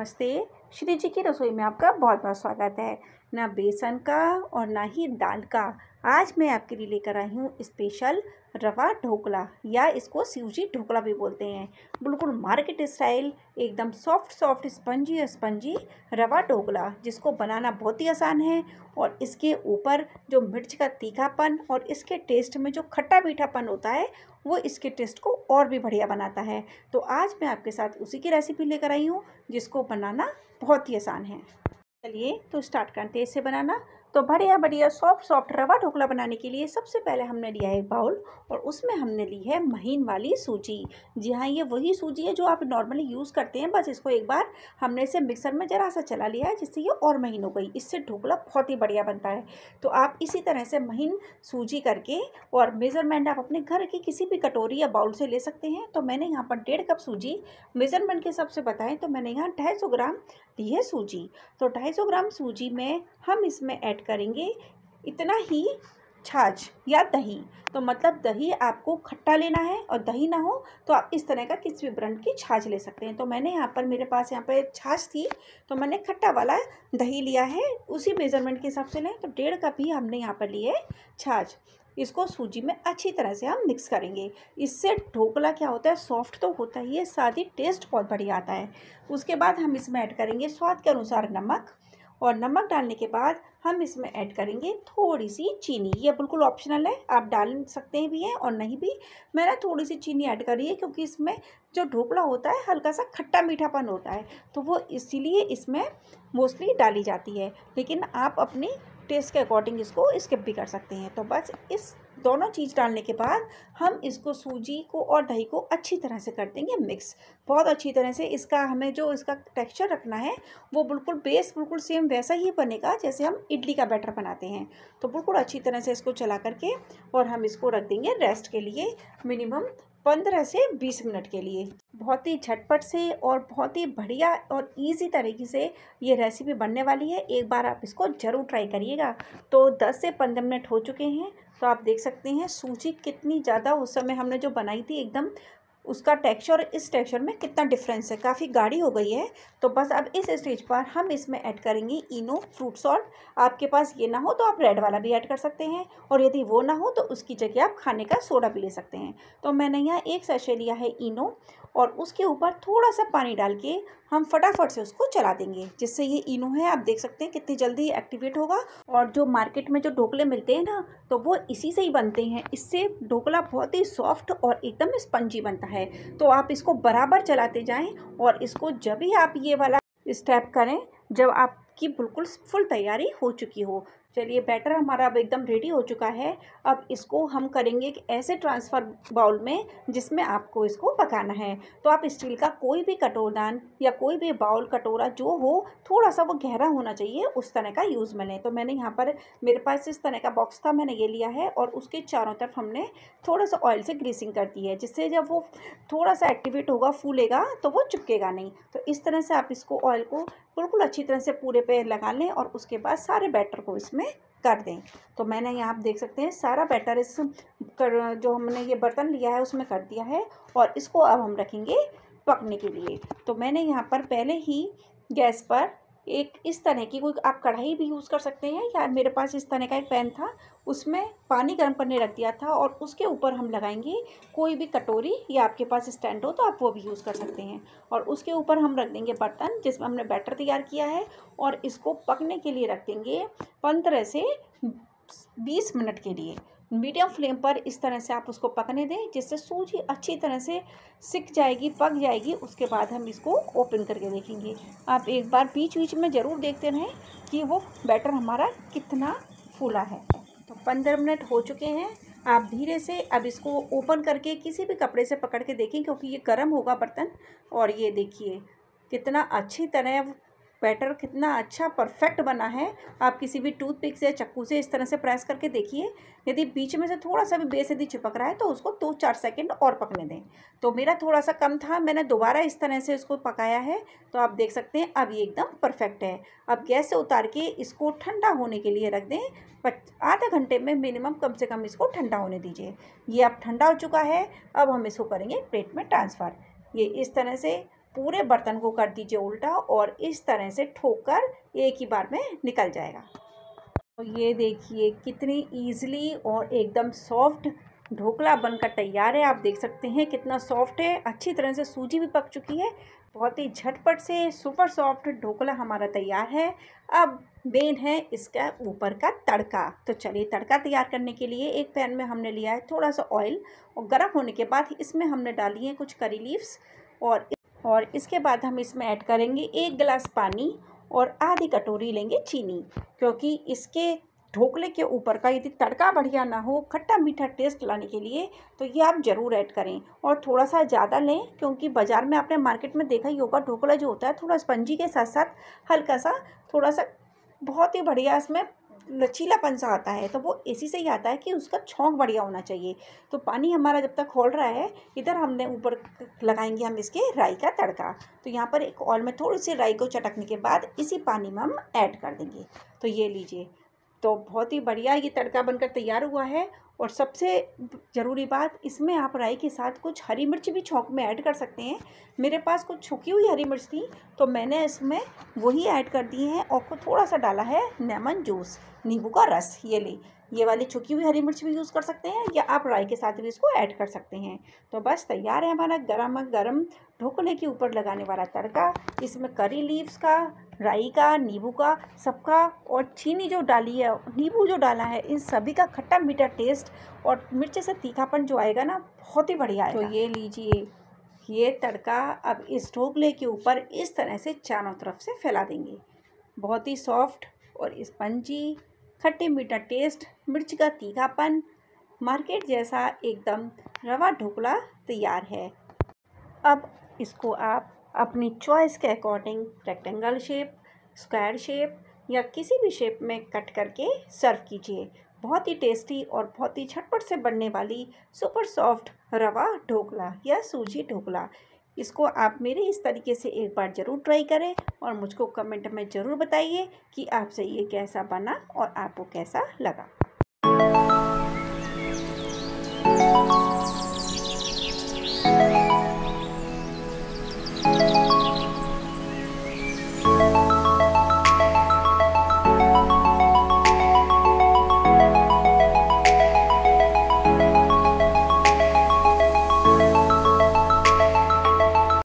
नमस्ते श्री जी की रसोई में आपका बहुत बहुत स्वागत है ना बेसन का और ना ही दाल का आज मैं आपके लिए लेकर आई हूँ स्पेशल रवा ढोकला या इसको सिवजी ढोकला भी बोलते हैं बिल्कुल मार्केट स्टाइल एकदम soft soft spongy spongy rava dhokla जिसको बनाना बहुत ही आसान है और इसके ऊपर जो मिर्च का तीखापन और इसके टेस्ट में जो खट्टा मीठापन होता है वो इसके टेस्ट को और भी बढ़िया बनाता है तो आज मैं आपके साथ उसी की रेसिपी लेकर आई हूँ जिसको बनाना बहुत ही आसान है चलिए तो स्टार्ट करते हैं इसे बनाना तो बढ़िया बढ़िया सॉफ्ट सॉफ्ट रवा ढोकला बनाने के लिए सबसे पहले हमने लिया है बाउल और उसमें हमने ली है महीन वाली सूजी जी हाँ ये वही सूजी है जो आप नॉर्मली यूज़ करते हैं बस इसको एक बार हमने इसे मिक्सर में ज़रा सा चला लिया है जिससे ये और महीन हो गई इससे ढोकला बहुत ही बढ़िया बनता है तो आप इसी तरह से महीन सूजी करके और मेज़रमेंट आप अपने घर की किसी भी कटोरी या बाउल से ले सकते हैं तो मैंने यहाँ पर डेढ़ कप सूजी मेज़रमेंट के हिसाब से बताएं तो मैंने यहाँ ढाई ग्राम ली है सूजी तो ढाई ग्राम सूजी में हम इसमें ऐड ऐड करेंगे इतना ही छाछ या दही तो मतलब दही आपको खट्टा लेना है और दही ना हो तो आप इस तरह का किसी भी ब्रांड की छाछ ले सकते हैं तो मैंने यहाँ पर मेरे पास यहाँ पर छाछ थी तो मैंने खट्टा वाला दही लिया है उसी मेज़रमेंट के हिसाब से लें तो डेढ़ कप ही हमने यहाँ पर लिए छाछ इसको सूजी में अच्छी तरह से हम मिक्स करेंगे इससे ढोकला क्या होता है सॉफ्ट तो होता ही है साथ ही टेस्ट बहुत बढ़िया आता है उसके बाद हम इसमें ऐड करेंगे स्वाद के अनुसार नमक और नमक डालने के बाद हम इसमें ऐड करेंगे थोड़ी सी चीनी ये बिल्कुल ऑप्शनल है आप डाल सकते हैं भी हैं और नहीं भी मैंने थोड़ी सी चीनी ऐड करी है क्योंकि इसमें जो ढोकला होता है हल्का सा खट्टा मीठापन होता है तो वो इसीलिए इसमें मोस्टली डाली जाती है लेकिन आप अपनी टेस्ट के अकॉर्डिंग इसको स्किप भी कर सकते हैं तो बस इस दोनों चीज़ डालने के बाद हम इसको सूजी को और दही को अच्छी तरह से कर देंगे मिक्स बहुत अच्छी तरह से इसका हमें जो इसका टेक्सचर रखना है वो बिल्कुल बेस बिल्कुल सेम वैसा ही बनेगा जैसे हम इडली का बैटर बनाते हैं तो बिल्कुल अच्छी तरह से इसको चला करके और हम इसको रख देंगे रेस्ट के लिए मिनिमम पंद्रह से बीस मिनट के लिए बहुत ही झटपट से और बहुत ही बढ़िया और इजी तरीके से ये रेसिपी बनने वाली है एक बार आप इसको ज़रूर ट्राई करिएगा तो दस से पंद्रह मिनट हो चुके हैं तो आप देख सकते हैं सूजी कितनी ज़्यादा उस समय हमने जो बनाई थी एकदम उसका टेक्सचर और इस टेक्सचर में कितना डिफरेंस है काफ़ी गाढ़ी हो गई है तो बस अब इस स्टेज पर हम इसमें ऐड करेंगे इनो फ्रूट सॉल्ट आपके पास ये ना हो तो आप रेड वाला भी ऐड कर सकते हैं और यदि वो ना हो तो उसकी जगह आप खाने का सोडा भी ले सकते हैं तो मैंने यहाँ एक सैशे लिया है इनो और उसके ऊपर थोड़ा सा पानी डाल के हम फटाफट से उसको चला देंगे जिससे ये इनो है आप देख सकते हैं कितनी जल्दी एक्टिवेट होगा और जो मार्केट में जो ढोकले मिलते हैं ना तो वो इसी से ही बनते हैं इससे ढोकला बहुत ही सॉफ्ट और एकदम स्पंजी बनता है है तो आप इसको बराबर चलाते जाएं और इसको जब ही आप ये वाला स्टेप करें जब आपकी बिल्कुल फुल तैयारी हो चुकी हो चलिए बैटर हमारा अब एकदम रेडी हो चुका है अब इसको हम करेंगे एक ऐसे ट्रांसफ़र बाउल में जिसमें आपको इसको पकाना है तो आप स्टील का कोई भी कटोरदान या कोई भी बाउल कटोरा जो हो थोड़ा सा वो गहरा होना चाहिए उस तरह का यूज़ में लें तो मैंने यहाँ पर मेरे पास इस तरह का बॉक्स था मैंने ये लिया है और उसके चारों तरफ हमने थोड़ा सा ऑयल से ग्रीसिंग कर दी है जिससे जब वो थोड़ा सा एक्टिवेट होगा फूलेगा तो वो चिपकेगा नहीं तो इस तरह से आप इसको ऑयल को बिल्कुल अच्छी तरह से पूरे पे लगा लें और उसके बाद सारे बैटर को इसमें कर दें तो मैंने यहाँ आप देख सकते हैं सारा बैटर इस कर जो हमने ये बर्तन लिया है उसमें कर दिया है और इसको अब हम रखेंगे पकने के लिए तो मैंने यहाँ पर पहले ही गैस पर एक इस तरह की कोई आप कढ़ाई भी यूज़ कर सकते हैं या मेरे पास इस तरह का एक पैन था उसमें पानी गर्म करने रख दिया था और उसके ऊपर हम लगाएंगे कोई भी कटोरी या आपके पास स्टैंड हो तो आप वो भी यूज़ कर सकते हैं और उसके ऊपर हम रख देंगे बर्तन जिसमें हमने बैटर तैयार किया है और इसको पकने के लिए रख देंगे पंद्रह से बीस मिनट के लिए मीडियम फ्लेम पर इस तरह से आप उसको पकने दें जिससे सूजी अच्छी तरह से सिक जाएगी पक जाएगी उसके बाद हम इसको ओपन करके देखेंगे आप एक बार बीच बीच में ज़रूर देखते रहें कि वो बैटर हमारा कितना फूला है तो पंद्रह मिनट हो चुके हैं आप धीरे से अब इसको ओपन करके किसी भी कपड़े से पकड़ के देखें क्योंकि ये गर्म होगा बर्तन और ये देखिए कितना अच्छी तरह बैटर कितना अच्छा परफेक्ट बना है आप किसी भी टूथपिक से चक्कू से इस तरह से प्रेस करके देखिए यदि बीच में से थोड़ा सा भी बेस यदि चिपक रहा है तो उसको दो चार सेकेंड और पकने दें तो मेरा थोड़ा सा कम था मैंने दोबारा इस तरह से इसको पकाया है तो आप देख सकते हैं अब ये एकदम परफेक्ट है अब गैस से उतार के इसको ठंडा होने के लिए रख दें आधा घंटे में मिनिमम कम से कम इसको ठंडा होने दीजिए ये अब ठंडा हो चुका है अब हम इसको करेंगे प्लेट में ट्रांसफ़र ये इस तरह से पूरे बर्तन को कर दीजिए उल्टा और इस तरह से ठोक कर एक ही बार में निकल जाएगा तो ये देखिए कितनी ईजिली और एकदम सॉफ्ट ढोकला बनकर तैयार है आप देख सकते हैं कितना सॉफ्ट है अच्छी तरह से सूजी भी पक चुकी है बहुत ही झटपट से सुपर सॉफ्ट ढोकला हमारा तैयार है अब मेन है इसका ऊपर का तड़का तो चलिए तड़का तैयार करने के लिए एक पैन में हमने लिया है थोड़ा सा ऑयल और गर्म होने के बाद इसमें हमने डाली है कुछ करी लीव्स और और इसके बाद हम इसमें ऐड करेंगे एक गिलास पानी और आधी कटोरी लेंगे चीनी क्योंकि इसके ढोकले के ऊपर का यदि तड़का बढ़िया ना हो खट्टा मीठा टेस्ट लाने के लिए तो ये आप ज़रूर ऐड करें और थोड़ा सा ज़्यादा लें क्योंकि बाज़ार में आपने मार्केट में देखा ही होगा ढोकला जो होता है थोड़ा स्पंजी के साथ साथ हल्का सा थोड़ा सा बहुत ही बढ़िया इसमें लचीलापन सा आता है तो वो इसी से ही आता है कि उसका छोंक बढ़िया होना चाहिए तो पानी हमारा जब तक खोल रहा है इधर हमने ऊपर लगाएंगे हम इसके राई का तड़का तो यहाँ पर एक ऑल में थोड़ी सी राई को चटकने के बाद इसी पानी में हम ऐड कर देंगे तो ये लीजिए तो बहुत ही बढ़िया ये तड़का बनकर तैयार हुआ है और सबसे ज़रूरी बात इसमें आप राई के साथ कुछ हरी मिर्च भी छोंक में ऐड कर सकते हैं मेरे पास कुछ छुकी हुई हरी मिर्च थी तो मैंने इसमें वही ऐड कर दी है और थोड़ा सा डाला है नेमन जूस नींबू का रस ये ली ये वाली छुकी हुई हरी मिर्च भी यूज़ कर सकते हैं या आप राई के साथ भी इसको ऐड कर सकते हैं तो बस तैयार है हमारा गर्म गर्म ढोकने के ऊपर लगाने वाला तड़का इसमें करी लीव्स का राई का नींबू का सबका और चीनी जो डाली है नींबू जो डाला है इन सभी का खट्टा मीठा टेस्ट और मिर्च से तीखापन जो आएगा ना बहुत ही बढ़िया है तो ये लीजिए ये तड़का अब इस ढोकले के ऊपर इस तरह से चारों तरफ से फैला देंगे बहुत ही सॉफ्ट और स्पंजी खट्टे मीठा टेस्ट मिर्च का तीखापन मार्केट जैसा एकदम रवा ढोकला तैयार है अब इसको आप अपनी चॉइस के according rectangle shape square shape या किसी भी शेप में कट करके सर्व कीजिए बहुत ही टेस्टी और बहुत ही झटपट से बनने वाली सुपर सॉफ्ट रवा ढोकला या सूजी ढोकला इसको आप मेरे इस तरीके से एक बार ज़रूर ट्राई करें और मुझको कमेंट में ज़रूर बताइए कि आपसे ये कैसा बना और आपको कैसा लगा